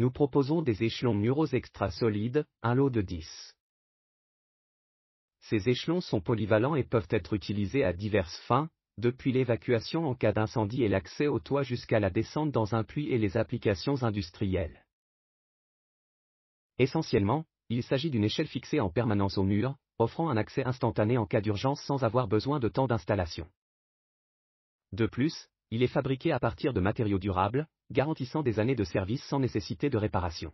nous proposons des échelons muraux Extra solides, un lot de 10. Ces échelons sont polyvalents et peuvent être utilisés à diverses fins, depuis l'évacuation en cas d'incendie et l'accès au toit jusqu'à la descente dans un puits et les applications industrielles. Essentiellement, il s'agit d'une échelle fixée en permanence au mur, offrant un accès instantané en cas d'urgence sans avoir besoin de temps d'installation. De plus, il est fabriqué à partir de matériaux durables, garantissant des années de service sans nécessité de réparation.